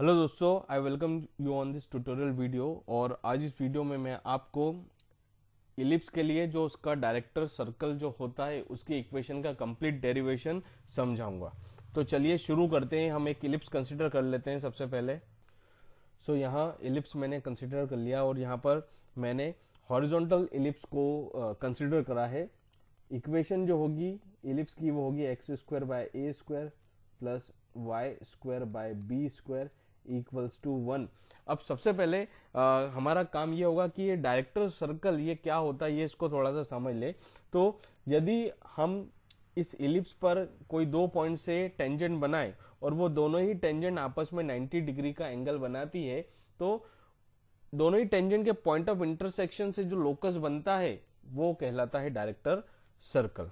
hello दोस्तों I welcome you on this tutorial video और आज इस वीडियो में मैं आपको इलिप्स के लिए जो उसका डायरेक्टर सर्कल जो होता है उसकी इक्वेशन का कंप्लीट डेरिवेशन समझाऊंगा तो चलिए शुरू करते हैं हम एक इलिप्स कंसिडर कर लेते हैं सबसे पहले सो so, यहाँ इलिप्स मैंने कंसिडर कर लिया और यहाँ पर मैंने हॉरिजोंटल इलिप्स को कंसिडर uh, करा है इक्वेशन जो होगी इलिप्स की वो होगी x square by a square plus y square by b square equals to one अब सबसे पहले आ, हमारा काम ये होगा कि ये डायरेक्टर सर्कल ये क्या होता है ये इसको थोड़ा सा समझ ले तो यदि हम इस इलिप्स पर कोई दो पॉइंट से टेंजेंट बनाए और वो दोनों ही टेंजेंट आपस में 90 डिग्री का एंगल बनाती है तो दोनों ही टेंजेंट के पॉइंट ऑफ इंटरसेक्शन से जो लोकस बनता है वो कहलाता है डायरेक्टर सर्कल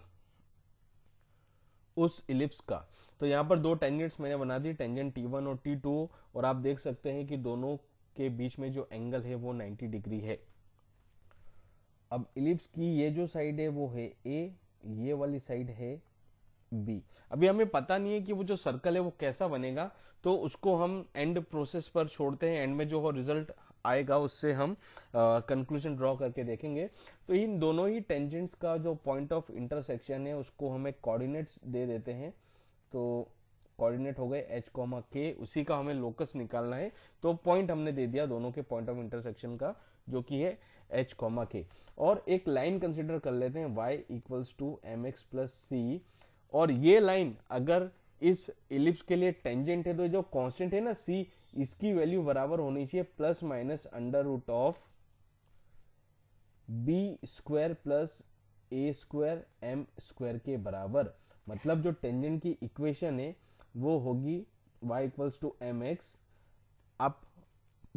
उस इलिप्स का तो यहाँ पर दो टेंजेंट्स मैंने बना दी टेंजेंट टी वन और टी टू और आप देख सकते हैं कि दोनों के बीच में जो एंगल है वो 90 डिग्री है अब इलिप्स की ये जो साइड है वो है ए ये वाली साइड है बी अभी हमें पता नहीं है कि वो जो सर्कल है वो कैसा बनेगा तो उसको हम एंड प्रोसेस पर छोड़ते हैं एंड में जो रिजल्ट आएगा उससे हम कंक्लूजन ड्रॉ करके देखेंगे तो इन दोनों ही टेंजेंट्स का जो पॉइंट ऑफ इंटरसेक्शन है उसको हमें कोऑर्डिनेट्स दे देते हैं तो कोऑर्डिनेट हो गए एच कॉमा के उसी का हमें लोकस निकालना है तो पॉइंट हमने दे दिया दोनों के पॉइंट ऑफ इंटरसेक्शन का जो कि है एच कॉमा के और एक लाइन कंसिडर कर लेते हैं y equals to m x plus c और ये लाइन अगर इस इलिप्स के लिए टेंजेंट है तो जो कॉन्स्टेंट है ना सी इसकी वैल्यू बराबर होनी चाहिए plus minus under root of b square plus a square m square के बराबर मतलब जो टेंजेंट की इक्वेशन है वो होगी y equals to m x आप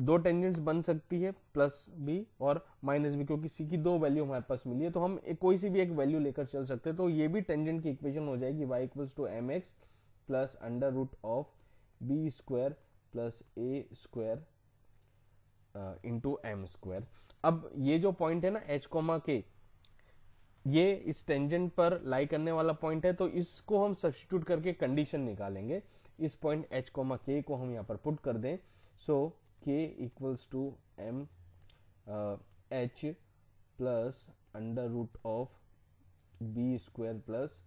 दो टेंजेंट्स बन सकती है प्लस भी और माइनस भी क्योंकि सी की दो वैल्यू हमारे पास मिली है तो हम एक कोई सी भी एक वैल्यू लेकर चल सकते हैं तो ये भी टेंजेंट की इक्वेशन हो जाएगी y equals to m x plus under root of b square plus a square into m square अब ये जो पॉइंट है ना एच कोमा के ये इस टेंजेंट पर लाई करने वाला पॉइंट है तो इसको हम सब्सटीट्यूट करके कंडीशन निकालेंगे इस पॉइंट एच कोमा के को हम यहाँ पर पुट कर दें so k equals to m h plus under root of b square plus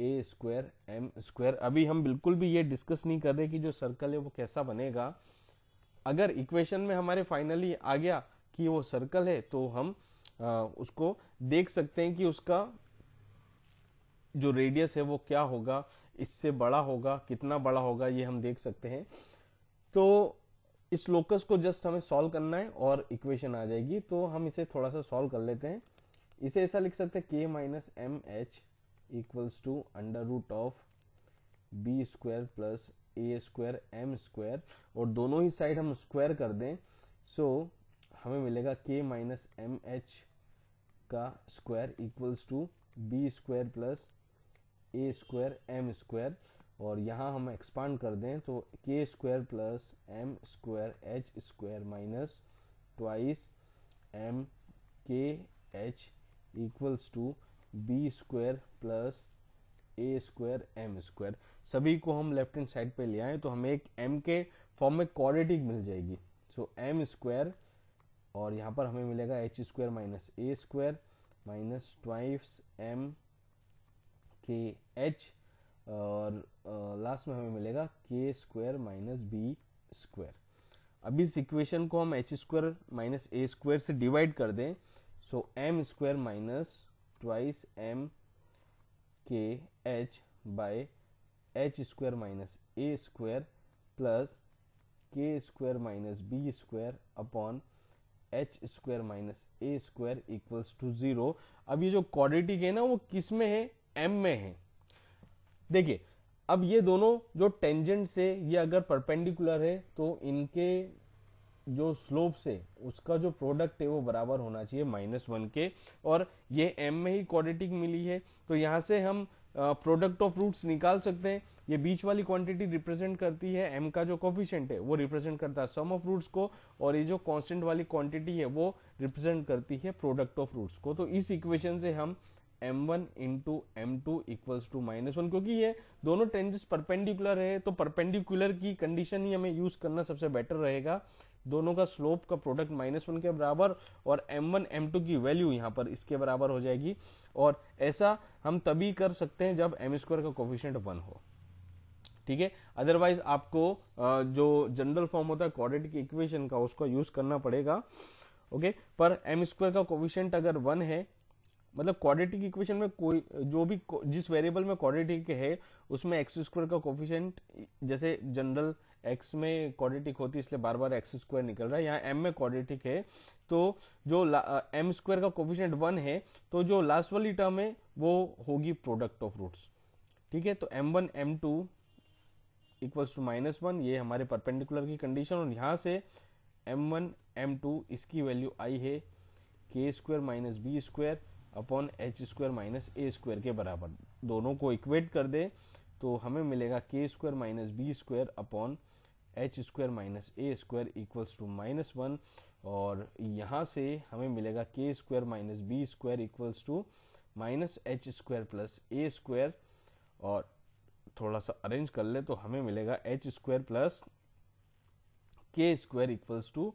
a square m square अभी हम बिल्कुल भी ये डिस्कस नहीं कर रहे कि जो सर्कल है वो कैसा बनेगा अगर इक्वेशन में हमारे फाइनली आ गया कि वो सर्कल है तो हम उसको देख सकते हैं कि उसका जो रेडियस है वो क्या होगा इससे बड़ा होगा कितना बड़ा होगा ये हम देख सकते हैं तो इस लोकस को जस्ट हमें सॉल्व करना है और इक्वेशन आ जाएगी तो हम इसे थोड़ा सा सॉल्व कर लेते हैं इसे ऐसा लिख सकते हैं k minus m h equals to under root of b square plus a square m square और दोनों ही साइड हम स्क्वायर कर दें सो so, हमें मिलेगा के माइनस एम एच का square equals to b square plus a square m square और यहाँ हम एक्सपांड कर दें तो k square plus m square h square minus twice m k h equals to b square plus a square m square सभी को हम left hand side पे ले आए तो हमें एक एम के फॉर्म में क्वाड्रेटिक मिल जाएगी सो एम स्क्वायर और यहाँ पर हमें मिलेगा h square minus a square minus twice m k h और लास्ट में हमें मिलेगा k square minus b square अब इस इक्वेशन को हम h square minus a square से डिवाइड कर दें so m square minus twice m k h by h square minus a square plus k square minus b square upon h square minus a square equals to zero अब ये जो quadratic है ना वो किस में है एम में है देखिए अब ये दोनों जो टेंजेंट से ये अगर परपेंडिकुलर है तो इनके जो स्लोप से उसका जो प्रोडक्ट है वो बराबर होना चाहिए माइनस वन के और ये एम में ही क्वाड्रेटिक मिली है तो यहाँ से हम प्रोडक्ट ऑफ रूट्स निकाल सकते हैं ये बीच वाली क्वांटिटी रिप्रेजेंट करती है एम का जो कॉफिशियंट है वो रिप्रेजेंट करता है सम ऑफ रूट्स को और ये जो कांस्टेंट वाली क्वांटिटी है वो रिप्रेजेंट करती है प्रोडक्ट ऑफ रूट्स को तो इस इक्वेशन से हम m one into m two equals to minus one क्योंकि ये दोनों टेंजेस परपेंडिकुलर है तो परपेंडिकुलर की कंडीशन ही हमें यूज करना सबसे बेटर रहेगा दोनों का स्लोप का प्रोडक्ट माइनस वन के बराबर और एम वन एम टू की वैल्यू यहाँ पर इसके बराबर हो जाएगी और ऐसा हम तभी कर सकते हैं जब एम स्क्वायर का कोफिशियंट वन हो ठीक है अदरवाइज आपको जो जनरल फॉर्म होता है क्वाड्रेटिक इक्वेशन का उसको यूज करना पड़ेगा ओके पर एम स्क्वायर का कोविशेंट अगर वन है मतलब क्वाड्रेटिक इक्वेशन में कोई जो भी जिस वेरिएबल में क्वाड्रेटिक है उसमें एक्स स्क्वायर का कोफिशियंट जैसे जनरल एक्स में क्वाड्रेटिक होती है इसलिए बार बार एक्स स्क्वायर निकल रहा है यहाँ एम में क्वाड्रेटिक है तो जो एम स्क्वायर का कोफिशियंट वन है तो जो लास्ट वाली टर्म है वो होगी प्रोडक्ट ऑफ रूट्स ठीक है तो m one m two equals to minus one ये हमारे परपेंडिकुलर की कंडीशन और यहाँ से एम वन एम टू इसकी वैल्यू आई है k square minus b square upon h square minus a square के बराबर दोनों को इक्वेट कर दे तो हमें मिलेगा k square minus b square upon h square minus a square equals to minus one और यहाँ से हमें मिलेगा k square minus b square equals to minus h square plus a square और थोड़ा सा अरेंज कर ले तो हमें मिलेगा h square plus k square equals to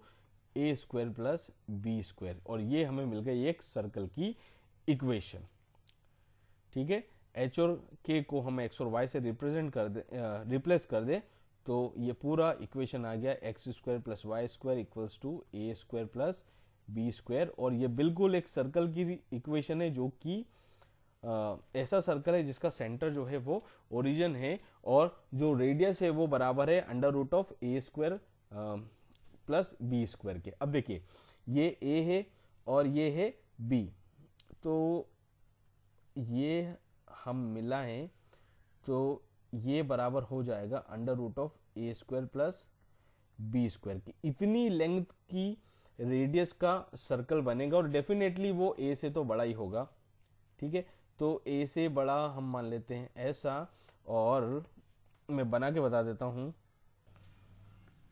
a square plus b square और ये हमें मिल गई एक सर्कल की इक्वेशन ठीक है एच और के को हम एक्स और वाई से रिप्रेजेंट कर दे रिप्लेस कर दे तो ये पूरा इक्वेशन आ गया x square plus y square equals to a square plus b square और ये बिल्कुल एक सर्कल की इक्वेशन है जो कि ऐसा सर्कल है जिसका सेंटर जो है वो ओरिजिन है और जो रेडियस है वो बराबर है under root of a square plus b square के अब देखिए ये ए है और ये है बी तो ये हम मिला है तो ये बराबर हो जाएगा under root of a square plus b square की इतनी लेंथ की रेडियस का सर्कल बनेगा और डेफिनेटली वो ए से तो बड़ा ही होगा ठीक है तो ए से बड़ा हम मान लेते हैं ऐसा और मैं बना के बता देता हूँ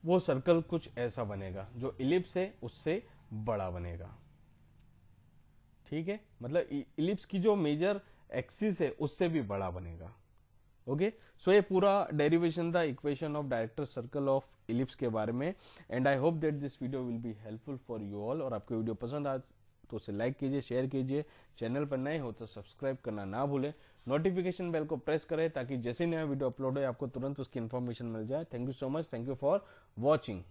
वो सर्कल कुछ ऐसा बनेगा जो इलिप्स है उससे बड़ा बनेगा ठीक है मतलब इलिप्स की जो मेजर एक्सिस है उससे भी बड़ा बनेगा ओके सो ये पूरा डेरिवेशन था equation of director circle of ellipse के बारे में and I hope that this video will be helpful for you all और आपको वीडियो पसंद आ तो उसे लाइक कीजिए शेयर कीजिए चैनल पर नए हो तो सब्सक्राइब करना ना भूलें नोटिफिकेशन बेल को प्रेस करें ताकि जैसे नया वीडियो अपलोड हो आपको तुरंत उसकी इन्फॉर्मेशन मिल जाए thank you so much thank you for watching